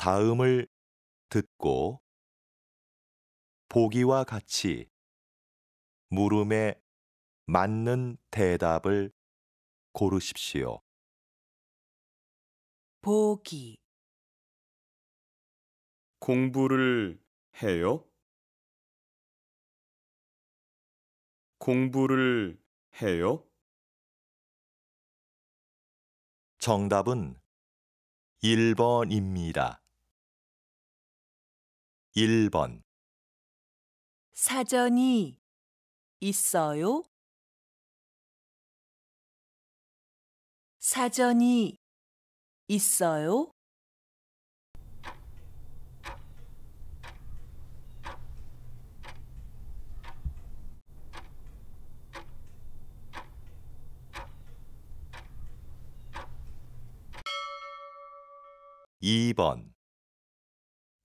다음을 듣고 보기와 같이 물음에 맞는 대답을 고르십시오. 보기 공부를 해요? 공부를 해요? 정답은 1번입니다. 1번 사전이 있어요? 사전이 있어요? 2번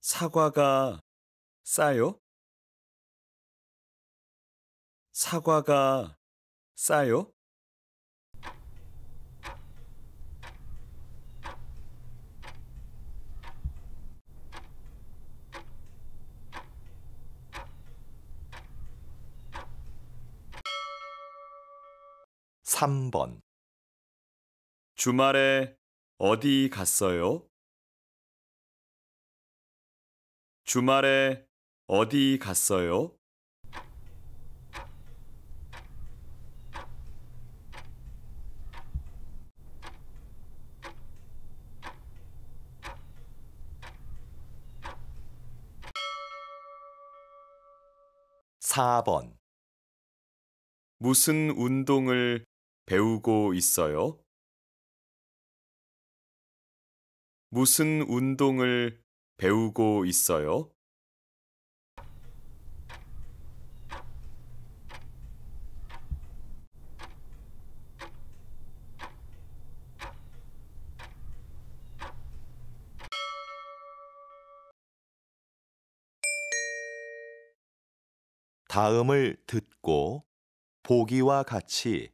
사과가 싸요? 사과가 싸요? (3번) 주말에 어디 갔어요? 주말에 어디 갔어요? (4번) 무슨 운동을 배우고 있어요? 무슨 운동을 배우고 있어요? 다음을 듣고 보기와 같이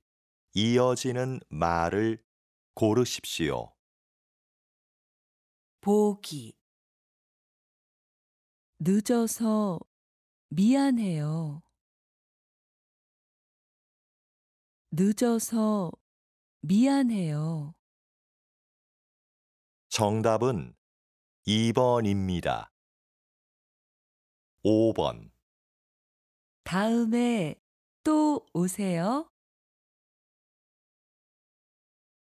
이어지는 말을 고르십시오. 보기 늦어서 미안해요. 늦어서 미안해요. 정답은 2번입니다. 5번 다음에 또 오세요.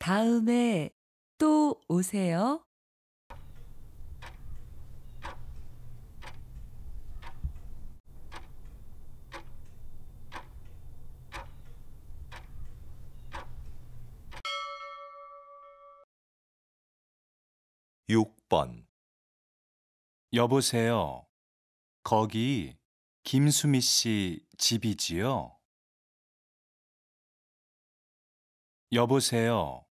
다음에 또 오세요. 6번 여보세요. 거기 김수미 씨 집이지요? 여보세요.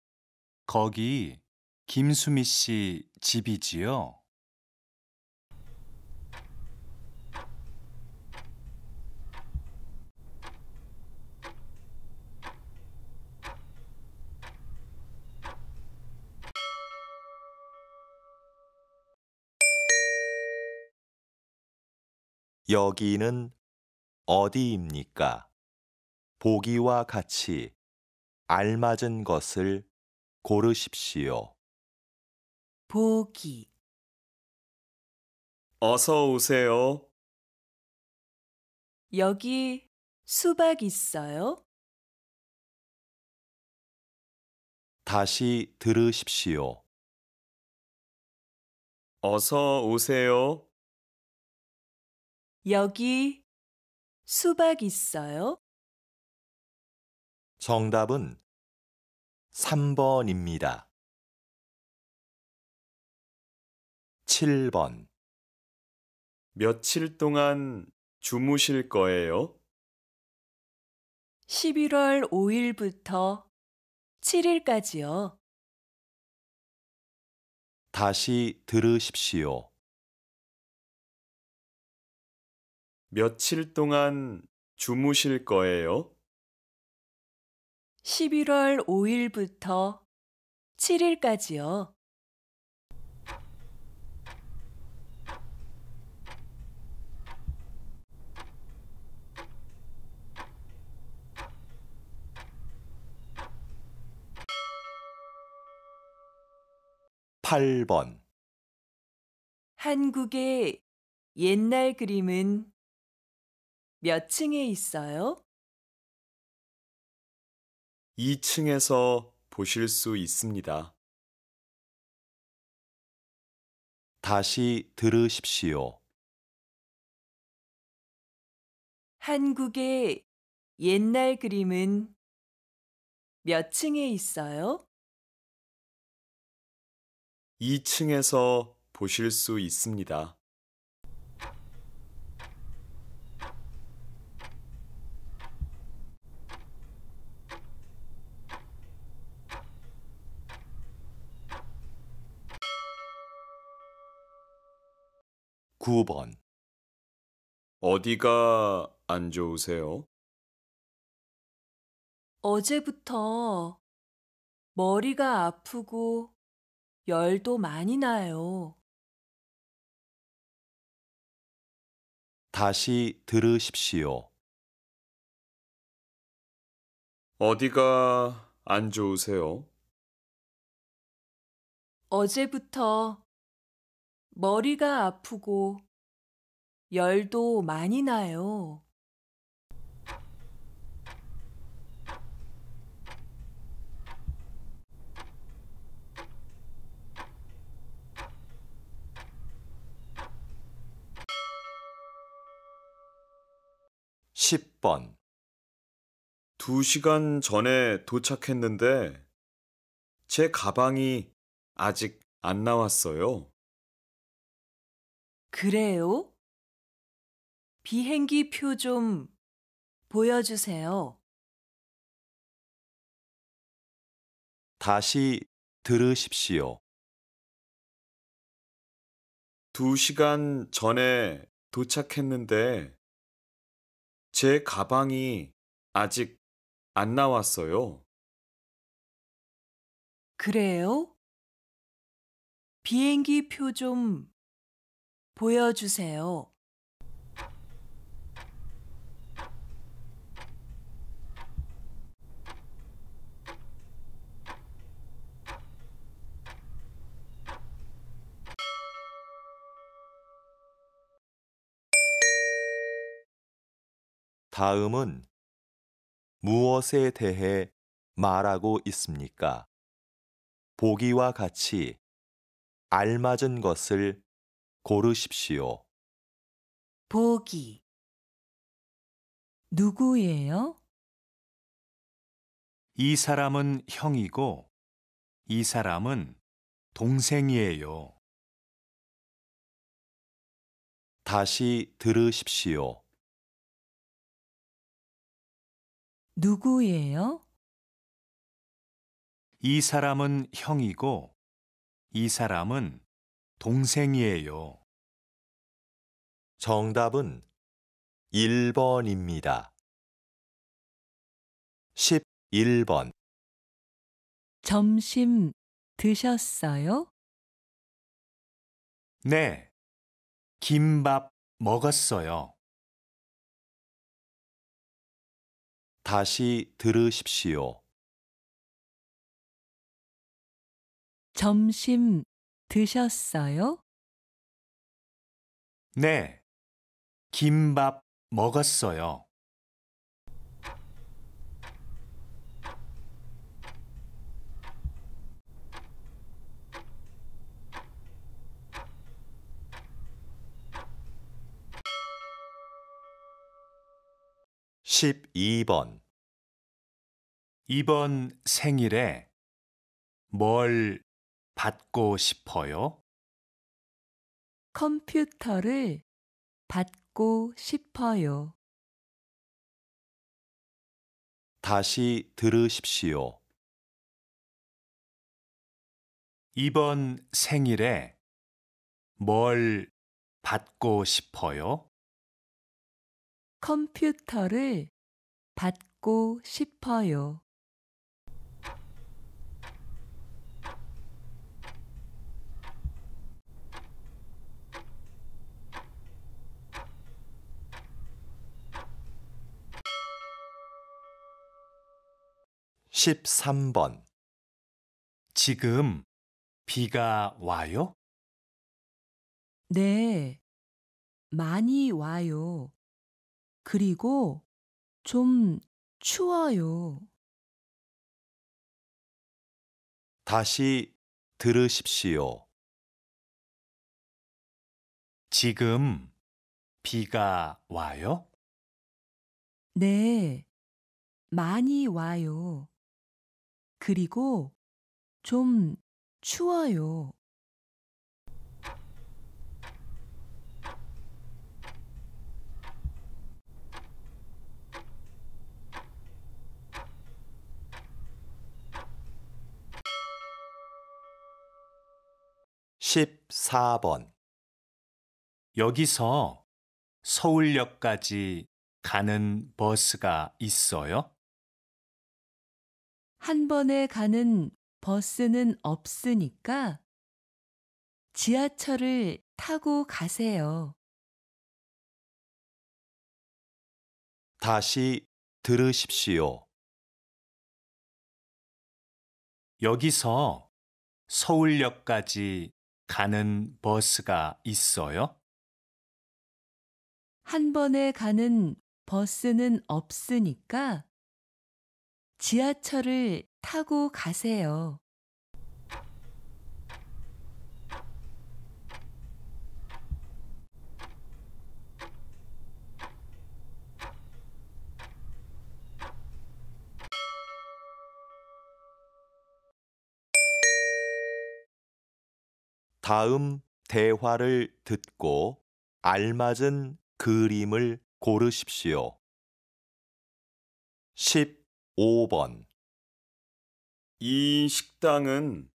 거기 김수미 씨 집이지요? 여기는 어디입니까? 보기와 같이 알맞은 것을 고르십시오. 보기 어서 오세요. 여기 수박 있어요? 다시 들으십시오. 어서 오세요. 여기 수박 있어요? 정답은 3번입니다. 7번 며칠 동안 주무실 거예요? 11월 5일부터 7일까지요. 다시 들으십시오. 며칠 동안 주무실 거예요? 11월 5일부터 7일까지요. (8번) 한국의 옛날 그림은 몇 층에 있어요? 2층에서 보실 수 있습니다. 다시 들으십시오. 한국의 옛날 그림은 몇 층에 있어요? 2층에서 보실 수 있습니다. 9번 어디가 안 좋으세요? 어제부터 머리가 아프고 열도 많이 나요. 다시 들으십시오. 어디가 안 좋으세요? 어제부터 머리가 아프고 열도 많이 나요. (10번) 두 시간 전에 도착했는데 제 가방이 아직 안 나왔어요. 그래요? 비행기 표 좀 보여주세요. 다시 들으십시오. 두 시간 전에 도착했는데 제 가방이 아직 안 나왔어요. 그래요? 비행기 표좀 보여주세요. 다음은 무엇에 대해 말하고 있습니까? 보기와 같이 알맞은 것을 고르십시오. 보기 누구예요? 이 사람은 형이고 이 사람은 동생이에요. 다시 들으십시오. 누구예요? 이 사람은 형이고 이 사람은 동생이에요. 정답은 1번입니다. 11번 점심 드셨어요? 네. 김밥 먹었어요. 다시 들으십시오. 점심 드셨어요? 네. 김밥 먹었어요. 십이 번 이번 생일에 뭘 받고 싶어요? 컴퓨터를 받고 싶어요. 다시 들으십시오. 이번 생일에 뭘 받고 싶어요? 컴퓨터를 받고 싶어요. 13번 지금 비가 와요? 네, 많이 와요. 그리고 좀 추워요. 다시 들으십시오. 지금 비가 와요? 네, 많이 와요. 그리고 좀 추워요. 십사 번 여기서 서울역까지 가는 버스가 있어요? 한 번에 가는 버스는 없으니까 지하철을 타고 가세요. 다시 들으십시오. 여기서 서울역까지 가는 버스가 있어요? 한 번에 가는 버스는 없으니까 지하철을 타고 가세요. 다음 대화를 듣고 알맞은 그림을 고르십시오. 10 5번 이 식당은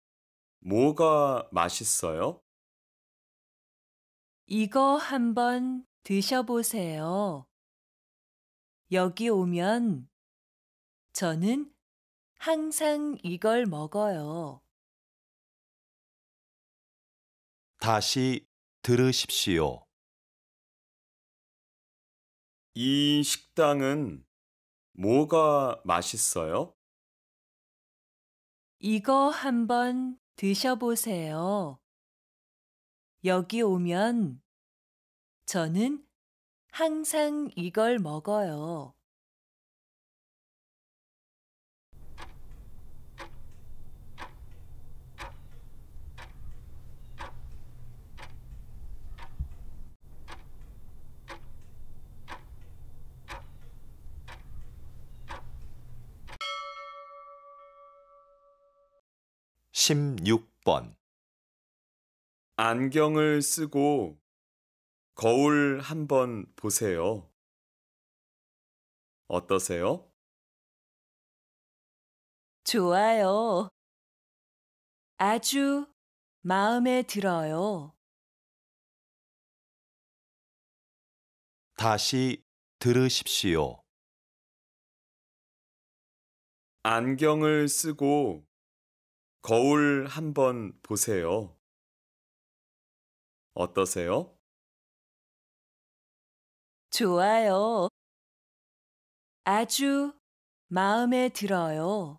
뭐가 맛있어요? 이거 한번 드셔보세요. 여기 오면 저는 항상 이걸 먹어요. 다시 들으십시오. 이 식당은 뭐가 맛있어요? 이거 한번 드셔보세요. 여기 오면 저는 항상 이걸 먹어요. 16번 안경을 쓰고 거울 한번 보세요. 어떠세요? 좋아요. 아주 마음에 들어요. 다시 들으십시오. 안경을 쓰고 거울 한 번 보세요. 어떠세요? 좋아요. 아주 마음에 들어요.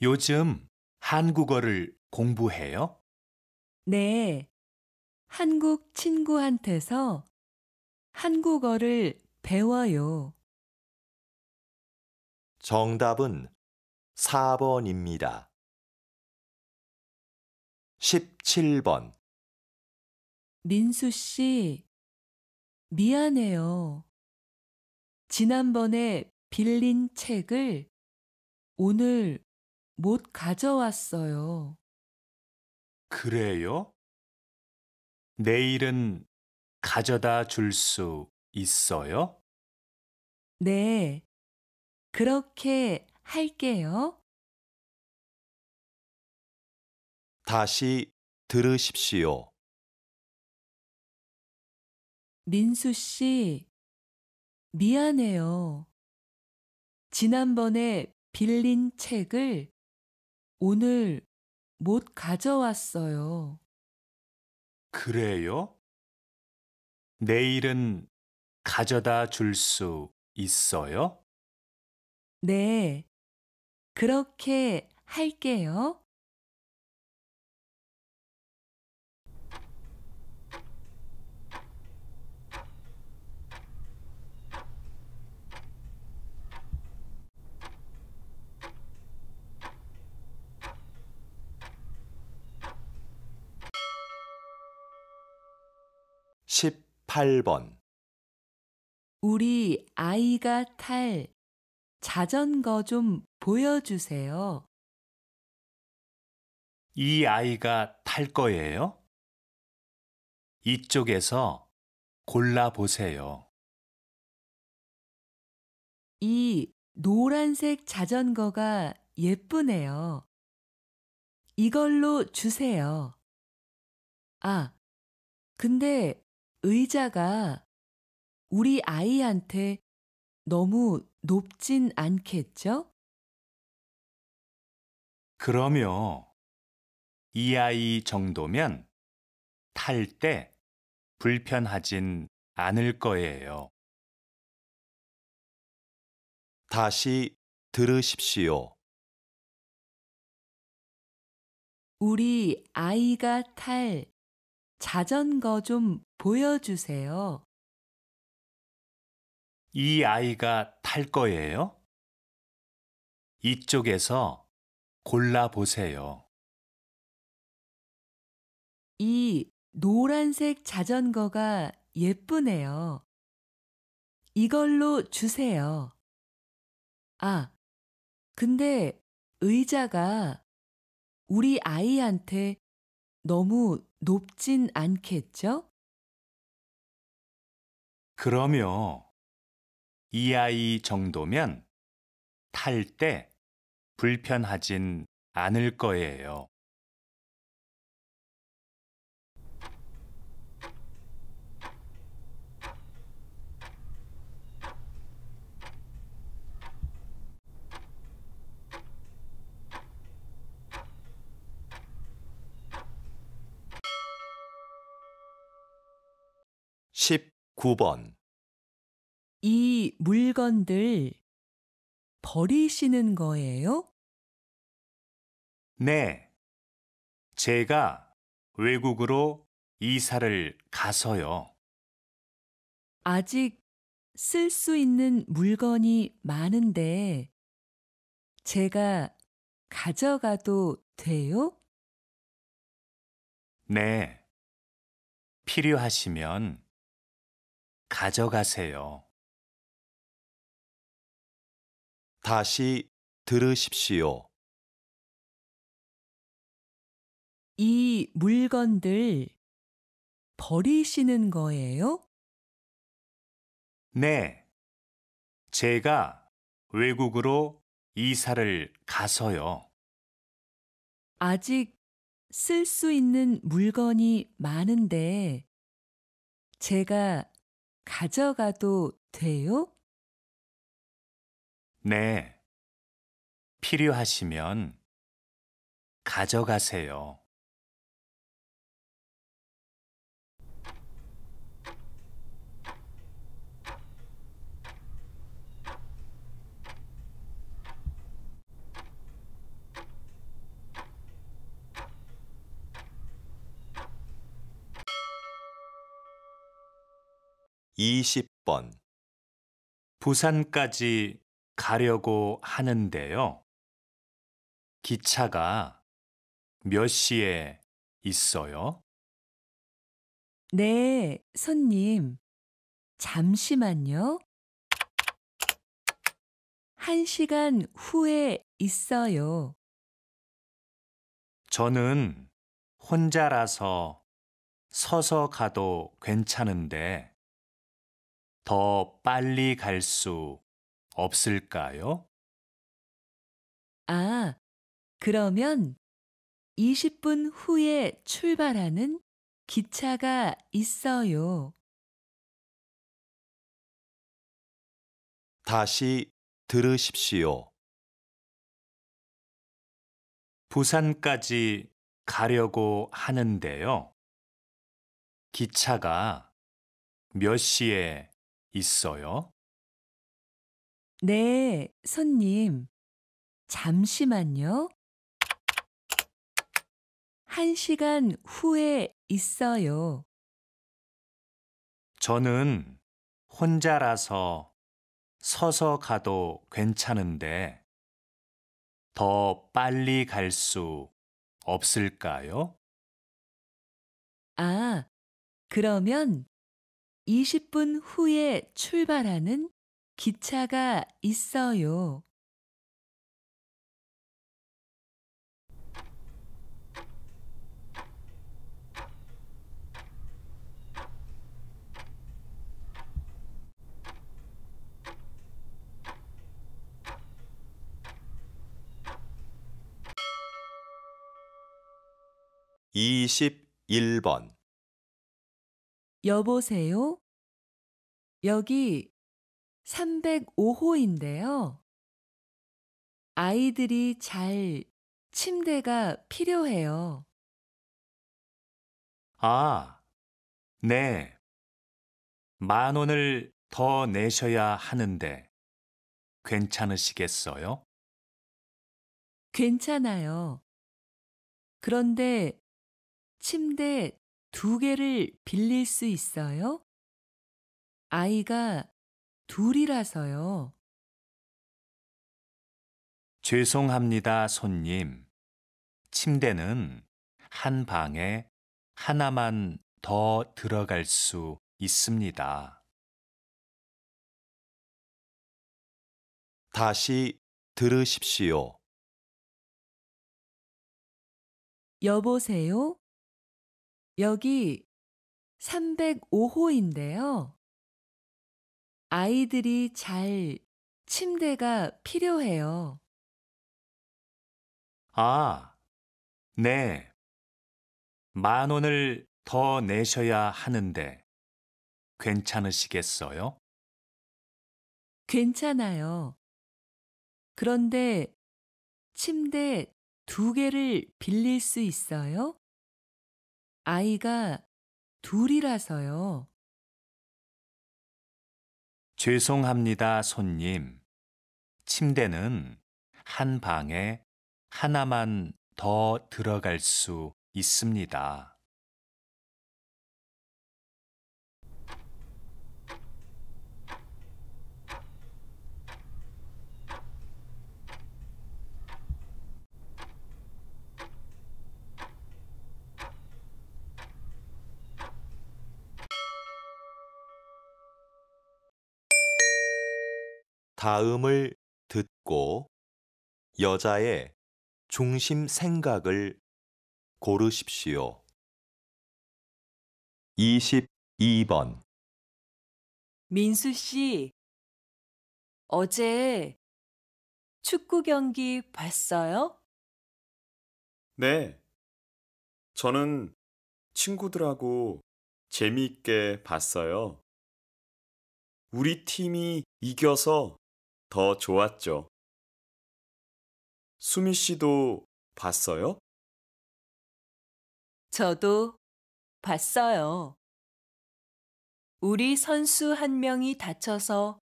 요즘 한국어를 공부해요? 네. 한국 친구한테서 한국어를 배워요. 정답은 4번입니다. 17번. 민수 씨, 미안해요. 지난번에 빌린 책을 오늘 못 가져왔어요. 그래요? 내일은 가져다 줄 수 있어요? 네, 그렇게 할게요. 다시 들으십시오. 민수 씨, 미안해요. 지난번에 빌린 책을 오늘 못 가져왔어요. 그래요? 내일은 가져다 줄 수 있어요? 네, 그렇게 할게요. 8번 우리 아이가 탈 자전거 좀 보여주세요. 이 아이가 탈 거예요? 이쪽에서 골라보세요. 이 노란색 자전거가 예쁘네요. 이걸로 주세요. 아, 근데 의자가 우리 아이한테 너무 높진 않겠죠? 그러며 이 아이 정도면 탈 때 불편하진 않을 거예요. 다시 들으십시오. 우리 아이가 탈 자전거 좀 보여주세요. 이 아이가 탈 거예요? 이쪽에서 골라보세요. 이 노란색 자전거가 예쁘네요. 이걸로 주세요. 아, 근데 의자가 우리 아이한테 너무 높진 않겠죠? 그러며 이 아이 정도면 탈 때 불편하진 않을 거예요. 9번 이 물건들 버리시는 거예요? 네. 제가 외국으로 이사를 가서요. 아직 쓸 수 있는 물건이 많은데 제가 가져가도 돼요? 네. 필요하시면 가져가세요. 다시 들으십시오. 이 물건들 버리시는 거예요? 네. 제가 외국으로 이사를 가서요. 아직 쓸 수 있는 물건이 많은데 제가 가져가도 돼요? 네. 필요하시면 가져가세요. 20번 부산까지 가려고 하는데요. 기차가 몇 시에 있어요? 네, 손님. 잠시만요. 한 시간 후에 있어요. 저는 혼자라서 서서 가도 괜찮은데 더 빨리 갈 수 없을까요? 아, 그러면 20분 후에 출발하는 기차가 있어요. 다시 들으십시오. 부산까지 가려고 하는데요. 기차가 몇 시에 있어요? 네, 손님. 잠시만요. 한 시간 후에 있어요. 저는 혼자라서 서서 가도 괜찮은데 더 빨리 갈 수 없을까요? 아, 그러면 20분 후에 출발하는 기차가 있어요. 2 1번 여보세요? 여기 305호인데요. 아이들이 잘 침대가 필요해요. 아, 네. 만 원을 더 내셔야 하는데 괜찮으시겠어요? 괜찮아요. 그런데 침대 두 개를 빌릴 수 있어요? 아이가 둘이라서요. 죄송합니다, 손님. 침대는 한 방에 하나만 더 들어갈 수 있습니다. 다시 들으십시오. 여보세요? 여기 305호인데요. 아이들이 잘 침대가 필요해요. 아, 네. 만 원을 더 내셔야 하는데 괜찮으시겠어요? 괜찮아요. 그런데 침대 두 개를 빌릴 수 있어요? 아이가 둘이라서요. 죄송합니다, 손님. 침대는 한 방에 하나만 더 들어갈 수 있습니다. 다음을 듣고 여자의 중심 생각을 고르십시오. 22번 민수 씨, 어제 축구 경기 봤어요? 네. 저는 친구들하고 재미있게 봤어요. 우리 팀이 이겨서 더 좋았죠. 수미 씨도 봤어요? 저도 봤어요. 우리 선수 한 명이 다쳐서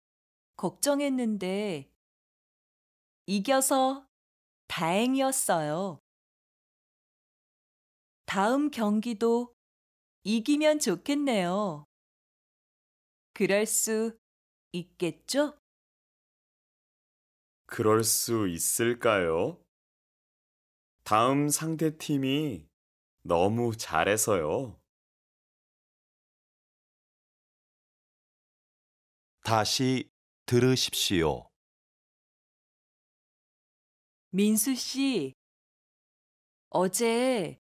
걱정했는데 이겨서 다행이었어요. 다음 경기도 이기면 좋겠네요. 그럴 수 있겠죠? 그럴 수 있을까요? 다음 상대팀이 너무 잘해서요. 다시 들으십시오. 민수 씨, 어제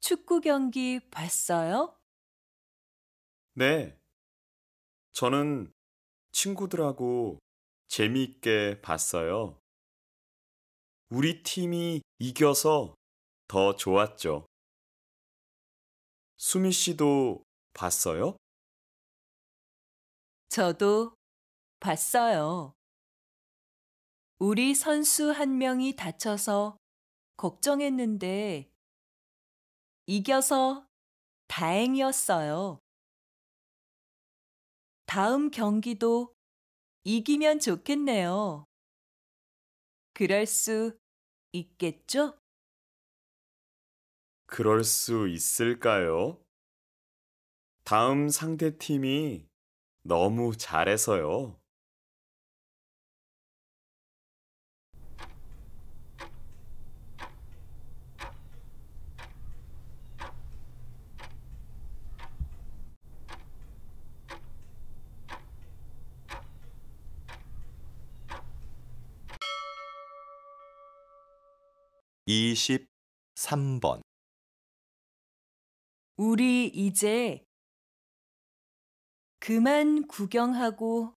축구 경기 봤어요? 네. 저는 친구들하고 재미있게 봤어요. 우리 팀이 이겨서 더 좋았죠. 수미 씨도 봤어요? 저도 봤어요. 우리 선수 한 명이 다쳐서 걱정했는데 이겨서 다행이었어요. 다음 경기도 이기면 좋겠네요. 그럴 수 있겠죠? 그럴 수 있을까요? 다음 상대팀이 너무 잘해서요. 23번 우리 이제 그만 구경하고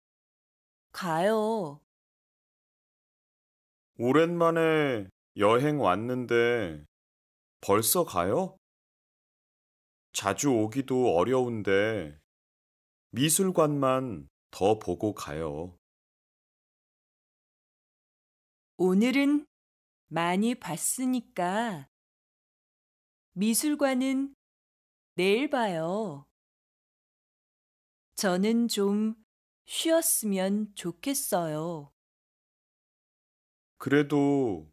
가요. 오랜만에 여행 왔는데 벌써 가요? 자주 오기도 어려운데 미술관만 더 보고 가요. 오늘은 많이 봤으니까 미술관은 내일 봐요. 저는 좀 쉬었으면 좋겠어요. 그래도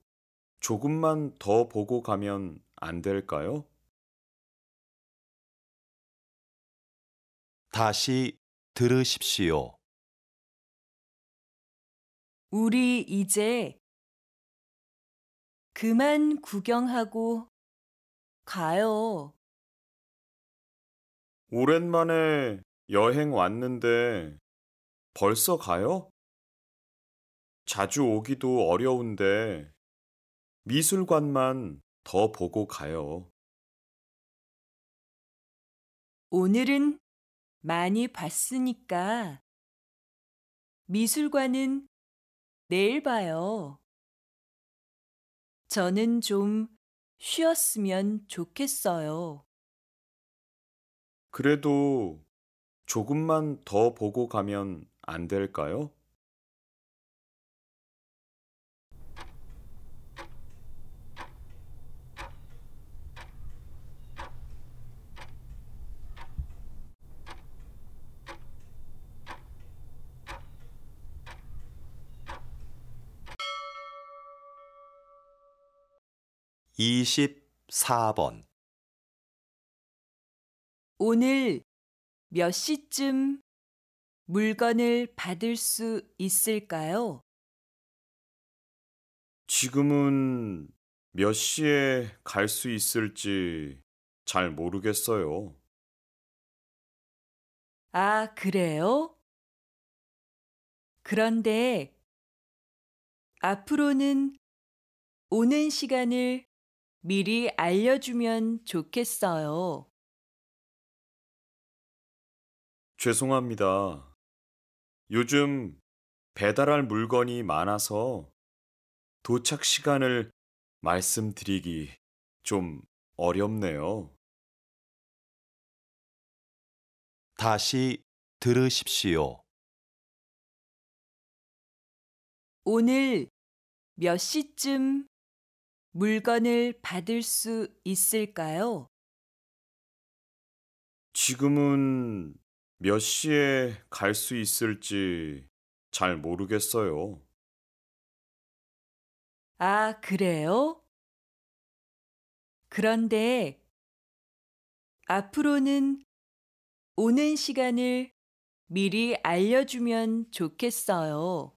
조금만 더 보고 가면 안 될까요? 다시 들으십시오. 우리 이제 그만 구경하고 가요. 오랜만에 여행 왔는데 벌써 가요? 자주 오기도 어려운데 미술관만 더 보고 가요. 오늘은 많이 봤으니까 미술관은 내일 봐요. 저는 좀 쉬었으면 좋겠어요. 그래도 조금만 더 보고 가면 안 될까요? 24번 오늘 몇 시쯤 물건을 받을 수 있을까요? 지금은 몇 시에 갈 수 있을지 잘 모르겠어요. 아, 그래요? 그런데 앞으로는 오는 시간을 미리 알려주면 좋겠어요. 죄송합니다. 요즘 배달할 물건이 많아서 도착 시간을 말씀드리기 좀 어렵네요. 다시 들으십시오. 오늘 몇 시쯤 물건을 받을 수 있을까요? 지금은 몇 시에 갈 수 있을지 잘 모르겠어요. 아, 그래요? 그런데 앞으로는 오는 시간을 미리 알려주면 좋겠어요.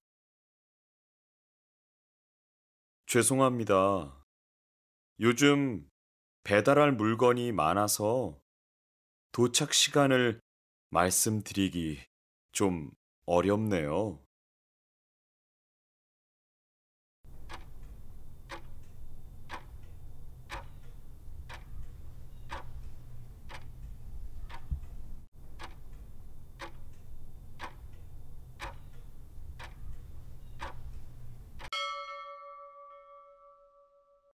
죄송합니다. 요즘 배달할 물건이 많아서 도착 시간을 말씀드리기 좀 어렵네요.